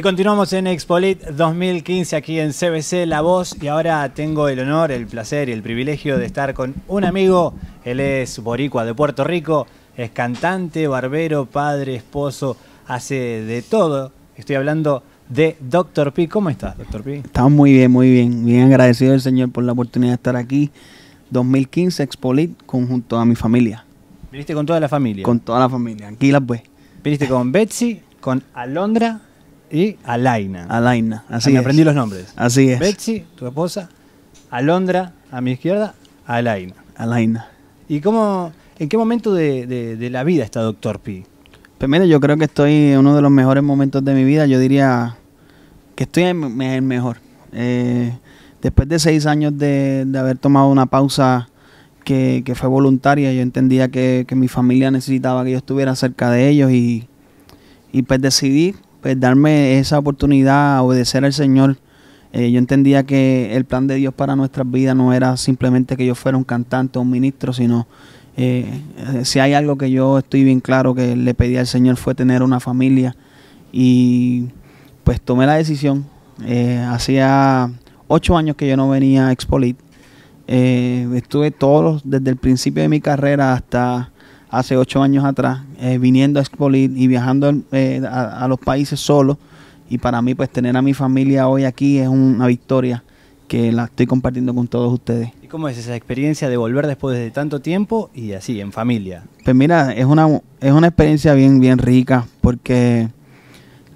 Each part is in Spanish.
Y continuamos en Expolit 2015 aquí en CBC La Voz y ahora tengo el honor, el placer y el privilegio de estar con un amigo. Él es boricua de Puerto Rico, es cantante, barbero, padre, esposo, hace de todo. Estoy hablando de Doctor P. ¿Cómo estás, Doctor P? Estamos muy bien, muy bien. Bien agradecido al Señor por la oportunidad de estar aquí. 2015 Expolit conjunto a mi familia. ¿Viniste con toda la familia? Con toda la familia, aquí las ves. ¿Viniste con Betsy, con Alondra? y Alaina. Alaina, ah, así Me aprendí los nombres. Así es. Betsy, tu esposa, Alondra, a mi izquierda, Alaina. Alaina. ¿Y cómo, en qué momento de, la vida está Doctor P? Primero, pues yo creo que estoy en uno de los mejores momentos de mi vida. Yo diría que estoy en el mejor. Eh, después de seis años de, haber tomado una pausa que, fue voluntaria, yo entendía que, mi familia necesitaba que yo estuviera cerca de ellos y, y pues decidí pues, darme esa oportunidad a obedecer al Señor. Eh, yo entendía que el plan de Dios para nuestras vidas no era simplemente que yo fuera un cantante o un ministro, sino eh, eh, si hay algo que yo estoy bien claro que le pedí al Señor fue tener una familia. Y pues tomé la decisión. hacía ocho años que yo no venía a Expolit. estuve todos, desde el principio de mi carrera hasta hace ocho años atrás, eh, viniendo a Expolit y viajando eh, a, los países solo. Y para mí, pues tener a mi familia hoy aquí es una victoria que la estoy compartiendo con todos ustedes. ¿Y cómo es esa experiencia de volver después de tanto tiempo y así, en familia? Pues mira, es una, es una experiencia bien, bien rica porque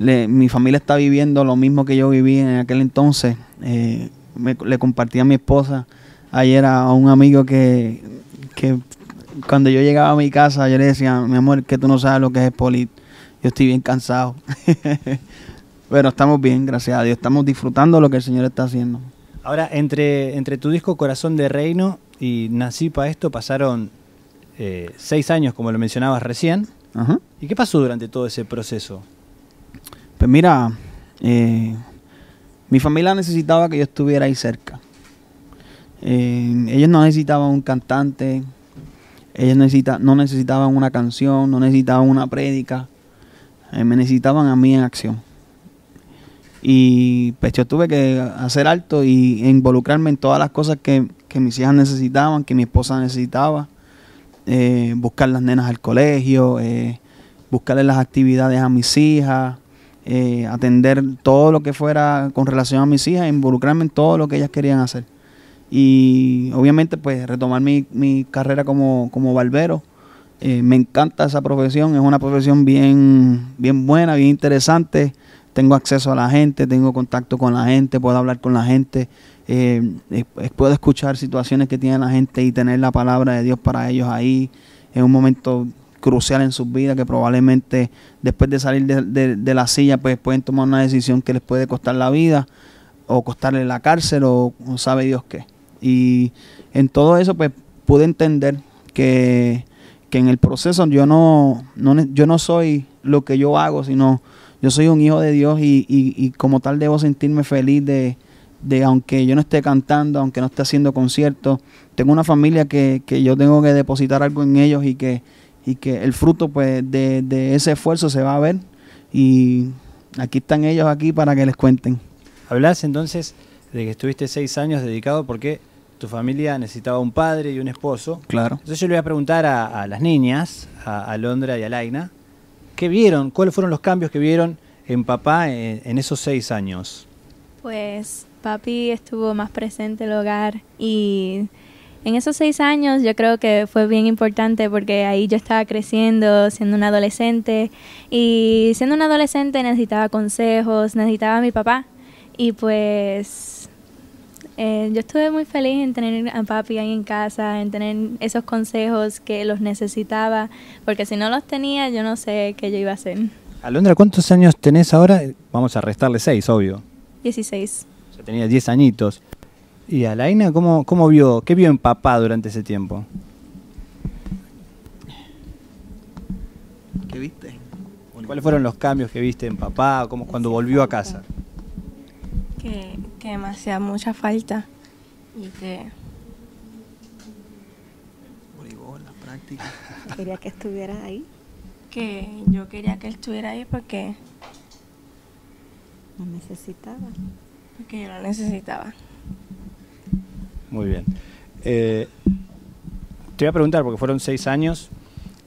mi familia está viviendo lo mismo que yo viví en aquel entonces. Eh, le compartí a mi esposa ayer a, un amigo que, que cuando yo llegaba a mi casa, yo le decía, mi amor, que tú no sabes lo que es polit Yo estoy bien cansado. ...bueno estamos bien, gracias a Dios. Estamos disfrutando lo que el Señor está haciendo. Ahora, entre, entre tu disco Corazón de Reino y Nací para esto pasaron eh, seis años, como lo mencionabas recién. ¿Y qué pasó durante todo ese proceso? Pues mira, eh, mi familia necesitaba que yo estuviera ahí cerca. Eh, ellos no necesitaban un cantante, ellas necesita, no necesitaban una canción, no necesitaban una prédica, eh, me necesitaban a mí en acción. Y pues yo tuve que hacer alto y involucrarme en todas las cosas que, mis hijas necesitaban, que mi esposa necesitaba. Eh, buscar las nenas al colegio, eh, buscarle las actividades a mis hijas, atender todo lo que fuera con relación a mis hijas, involucrarme en todo lo que ellas querían hacer. Y obviamente, pues retomar mi, carrera como, como barbero. Eh, me encanta esa profesión, es una profesión bien, bien buena, bien interesante. Tengo acceso a la gente, tengo contacto con la gente, puedo hablar con la gente, eh, puedo escuchar situaciones que tiene la gente y tener la palabra de Dios para ellos ahí. en un momento crucial en sus vidas que probablemente después de salir de, la silla pues pueden tomar una decisión que les puede costar la vida o costarle la cárcel o, o sabe Dios qué. Y en todo eso, pues pude entender que, que en el proceso yo no, no, yo no soy lo que yo hago, sino yo soy un hijo de Dios y, y, como tal debo sentirme feliz de, de, aunque yo no esté cantando, aunque no esté haciendo conciertos, tengo una familia que, yo tengo que depositar algo en ellos y que, y que el fruto pues, de, de ese esfuerzo se va a ver y aquí están ellos aquí para que les cuenten. Hablas entonces de que estuviste seis años dedicado porque familia necesitaba un padre y un esposo. Claro. Entonces yo le voy a preguntar a, las niñas, a, Londra y a Laina, ¿qué vieron? ¿Cuáles fueron los cambios que vieron en papá en, esos seis años? Pues papi estuvo más presente en el hogar y en esos seis años yo creo que fue bien importante porque ahí yo estaba creciendo, siendo una adolescente y siendo una adolescente necesitaba consejos, necesitaba a mi papá y pues eh, yo estuve muy feliz en tener a papi ahí en casa, en tener esos consejos que los necesitaba, porque si no los tenía, yo no sé qué yo iba a hacer. Alondra, ¿cuántos años tenés ahora? Vamos a restarle seis, obvio. dieciséis O tenía diez añitos. ¿Y Alaina cómo, cómo vio, qué vio en papá durante ese tiempo? ¿Qué viste? ¿Cuáles fueron los cambios que viste en papá, cuando volvió a casa? que, que me hacía mucha falta y que... Voleibol, la práctica. Quería que estuviera ahí. Que yo quería que él estuviera ahí porque... Lo necesitaba. Porque yo lo necesitaba. Muy bien. Eh, te voy a preguntar, porque fueron seis años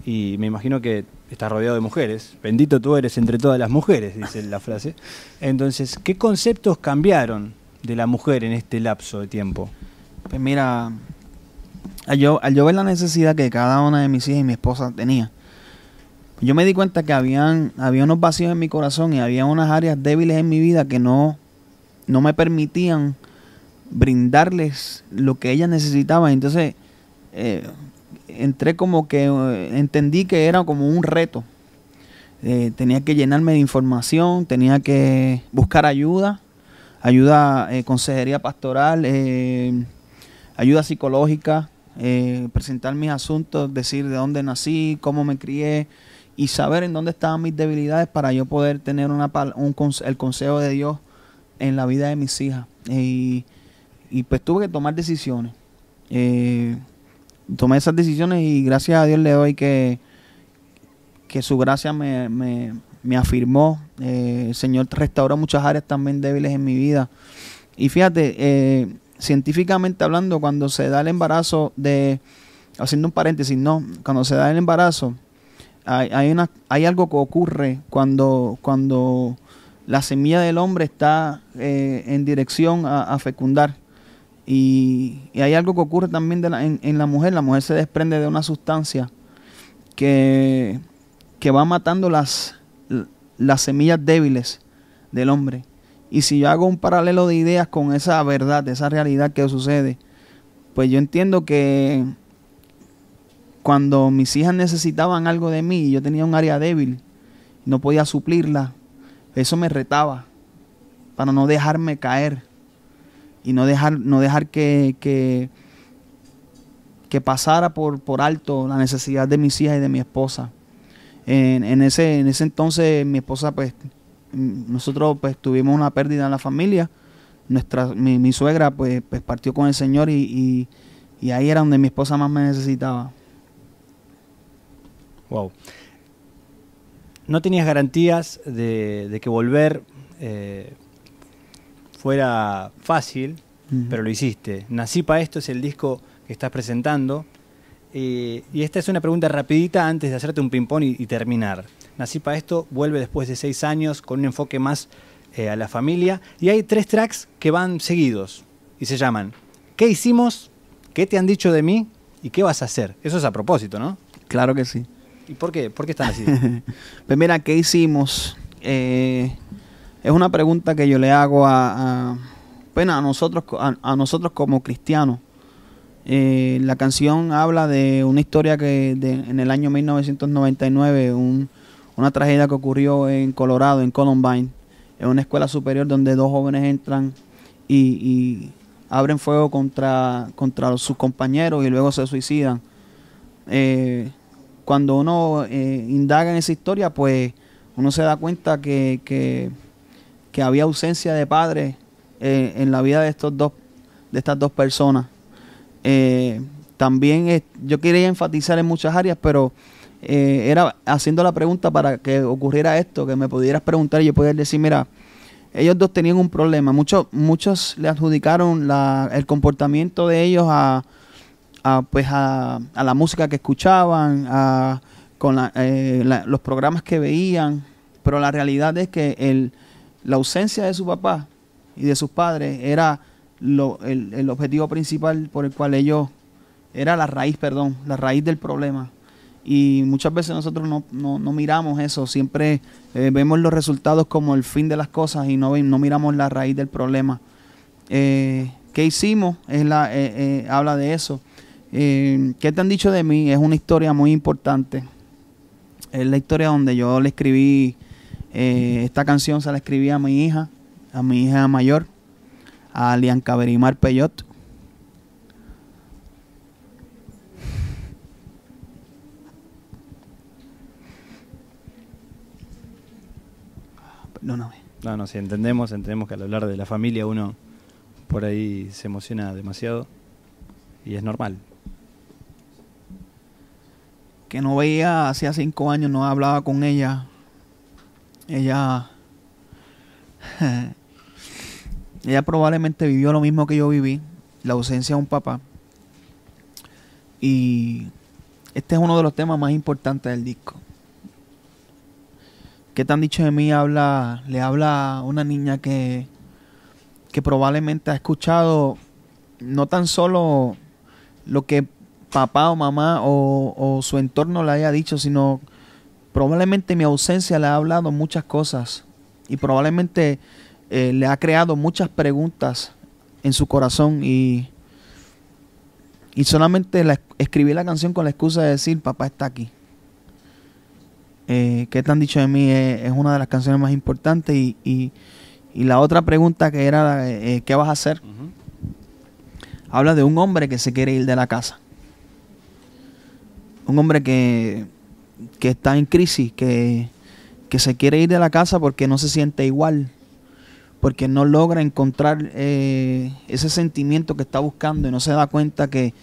y me imagino que está rodeado de mujeres. Bendito tú eres entre todas las mujeres, dice la frase. Entonces, ¿qué conceptos cambiaron de la mujer en este lapso de tiempo? Pues mira, al yo, ver la necesidad que cada una de mis hijas y mi esposa tenía, yo me di cuenta que habían, había unos vacíos en mi corazón y había unas áreas débiles en mi vida que no, no me permitían brindarles lo que ellas necesitaban. Entonces, eh, entré como que eh, entendí que era como un reto. Eh, tenía que llenarme de información, tenía que buscar ayuda, ayuda, eh, consejería pastoral, ayuda psicológica, presentar mis asuntos, decir de dónde nací, cómo me crié y saber en dónde estaban mis debilidades para yo poder tener una, el consejo de Dios en la vida de mis hijas. Y, pues tuve que tomar decisiones tomé esas decisiones y gracias a Dios le doy que, que su gracia me, me, afirmó. Eh, el Señor restauró muchas áreas también débiles en mi vida. Y fíjate, eh, científicamente hablando, cuando se da el embarazo de, haciendo un paréntesis, no, cuando se da el embarazo, hay, una, hay algo que ocurre cuando, cuando la semilla del hombre está eh, en dirección a fecundar. Y, hay algo que ocurre también en, la mujer. La mujer se desprende de una sustancia que, que va matando las, las semillas débiles del hombre. Y si yo hago un paralelo de ideas con esa verdad, esa realidad que sucede, pues yo entiendo que cuando mis hijas necesitaban algo de mí y yo tenía un área débil, no podía suplirla, eso me retaba para no dejarme caer y no dejar, no dejar que, que, pasara por, por, alto la necesidad de mis hijas y de mi esposa. En, ese, en ese entonces mi esposa, pues, mm, nosotros pues tuvimos una pérdida en la familia. Nuestra, mi, suegra pues, pues, partió con el Señor y, ahí era donde mi esposa más me necesitaba. Wow. No tenías garantías de, que volver eh, fuera fácil, pero lo hiciste. Nací para esto es el disco que estás presentando. Eh, y esta es una pregunta rapidita antes de hacerte un ping-pong y, terminar. Nací para esto vuelve después de seis años con un enfoque más eh, a la familia. Y hay tres tracks que van seguidos y se llaman ¿Qué hicimos? ¿Qué te han dicho de mí? ¿Y qué vas a hacer? Eso es a propósito, ¿no? Claro que sí. ¿Y por qué? ¿Por qué están así? Primera, ¿qué hicimos? Eh, es una pregunta que yo le hago a, a nosotros, a, nosotros como cristianos. Eh, la canción habla de una historia que en el año 1999, una tragedia que ocurrió en Colorado, en Columbine, en una escuela superior donde dos jóvenes entran y, abren fuego contra, contra sus compañeros y luego se suicidan. Eh, cuando uno eh, indaga en esa historia, pues uno se da cuenta que que había ausencia de padre eh, en la vida de estos dos, de estas dos personas. Eh, también yo quería enfatizar en muchas áreas, pero eh, era haciendo la pregunta para que ocurriera esto, que me pudieras preguntar y yo pudiera decir, mira, ellos dos tenían un problema. Muchos, muchos le adjudicaron el comportamiento de ellos a, pues la música que escuchaban, a, con los programas que veían, pero la realidad es que el, la ausencia de su papá y de sus padres era el, objetivo principal por el cual ellos, era la raíz, perdón, la raíz del problema. Y muchas veces nosotros no, miramos eso, siempre eh, vemos los resultados como el fin de las cosas y no, no miramos la raíz del problema. Eh, ¿Qué hicimos? la, eh, habla de eso. ¿Qué te han dicho de mí? Es una historia muy importante. Es la historia donde yo le escribí eh, esta canción se la escribí a mi hija, a mi hija mayor, a Lian Caberimar Peyot. No, no, eh. si entendemos, entendemos que al hablar de la familia uno por ahí se emociona demasiado y es normal que no veía hacía cinco años, no hablaba con ella ella. ella probablemente vivió lo mismo que yo viví, la ausencia de un papá. Y este es uno de los temas más importantes del disco. ¿Qué tan dicho de mí? Habla, le habla una niña que, probablemente ha escuchado no tan solo lo que papá o mamá o, o su entorno le haya dicho, sino Probablemente mi ausencia le ha hablado muchas cosas y probablemente eh, le ha creado muchas preguntas en su corazón y, y solamente escribí la canción con la excusa de decir, papá está aquí. Eh, ¿Qué te han dicho de mí? Eh, es, una de las canciones más importantes y, la otra pregunta que era, ¿qué vas a hacer? Habla de un hombre que se quiere ir de la casa. Un hombre que que está en crisis, que, que, se quiere ir de la casa porque no se siente igual, porque no logra encontrar eh, ese sentimiento que está buscando y no se da cuenta que,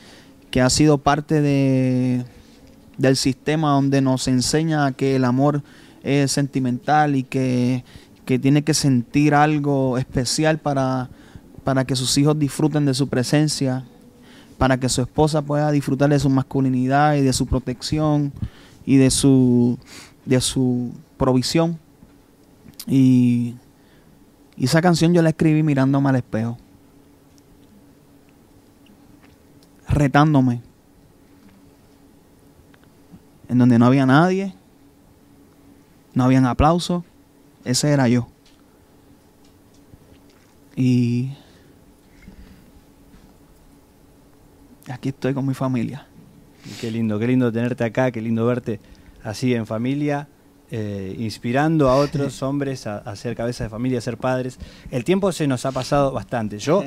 que ha sido parte de, del sistema donde nos enseña que el amor es sentimental y que, que tiene que sentir algo especial para, para que sus hijos disfruten de su presencia, para que su esposa pueda disfrutar de su masculinidad y de su protección y de su, de su provisión. Y, y esa canción yo la escribí mirándome al espejo, retándome, en donde no había nadie, no habían aplausos, ese era yo. Y aquí estoy con mi familia. Qué lindo, qué lindo tenerte acá, qué lindo verte así en familia, eh, inspirando a otros hombres a, ser cabeza de familia, a ser padres. El tiempo se nos ha pasado bastante. Yo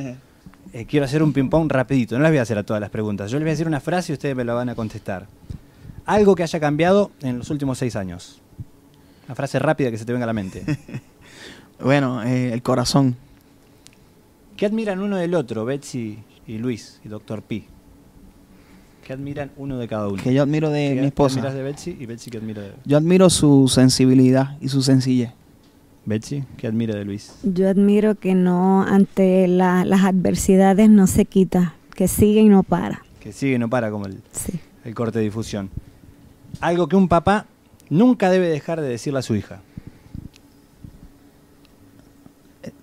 eh, quiero hacer un ping-pong rapidito, no les voy a hacer a todas las preguntas. Yo les voy a decir una frase y ustedes me la van a contestar. Algo que haya cambiado en los últimos seis años. Una frase rápida que se te venga a la mente. bueno, eh, el corazón. ¿Qué admiran uno del otro, Betsy y Luis y Doctor P? ¿Qué admiran uno de cada uno? Que yo admiro de mi esposa. ¿Qué admiras de Betsy y Betsy qué admira de Yo admiro su sensibilidad y su sencillez. Betsy, ¿qué admira de Luis? Yo admiro que no, ante las adversidades no se quita, que sigue y no para. Que sigue y no para, como el, el corte de difusión. Algo que un papá nunca debe dejar de decirle a su hija.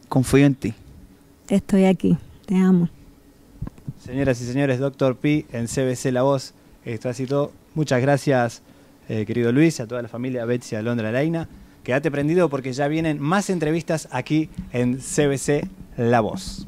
Confío en ti. Estoy aquí, te amo. Señoras y señores, Doctor P en CBC La Voz. Esto Muchas gracias, eh, querido Luis, a toda la familia Betsy a a Laina. Quédate prendido porque ya vienen más entrevistas aquí en CBC La Voz.